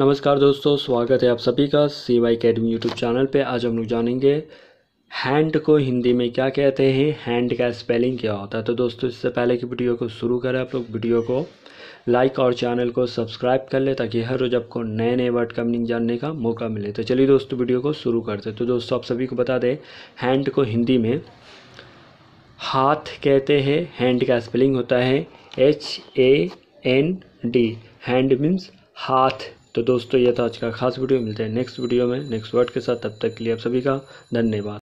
नमस्कार दोस्तों स्वागत है आप सभी का C Y academy YouTube channel पे आज हम लोग जानेंगे हैंड को हिंदी में क्या कहते हैं हैंड का स्पेलिंग क्या होता है तो दोस्तों इससे पहले कि वीडियो को शुरू करें आप लोग वीडियो को लाइक और चैनल को सब्सक्राइब कर ले ताकि हर रोज़ आपको नए नए वर्ड का मीनिंग जानने का मौका मिले तो चलिए दोस्तों वीडियो को शुरू करते तो दोस्तों आप सभी को बता दें हैंड को हिंदी में हाथ कहते हैं हैंड का स्पेलिंग होता है H A N D hand means हाथ तो दोस्तों यह था आज का खास वीडियो मिलते हैं नेक्स्ट वीडियो में नेक्स्ट वर्ड के साथ तब तक के लिए आप सभी का धन्यवाद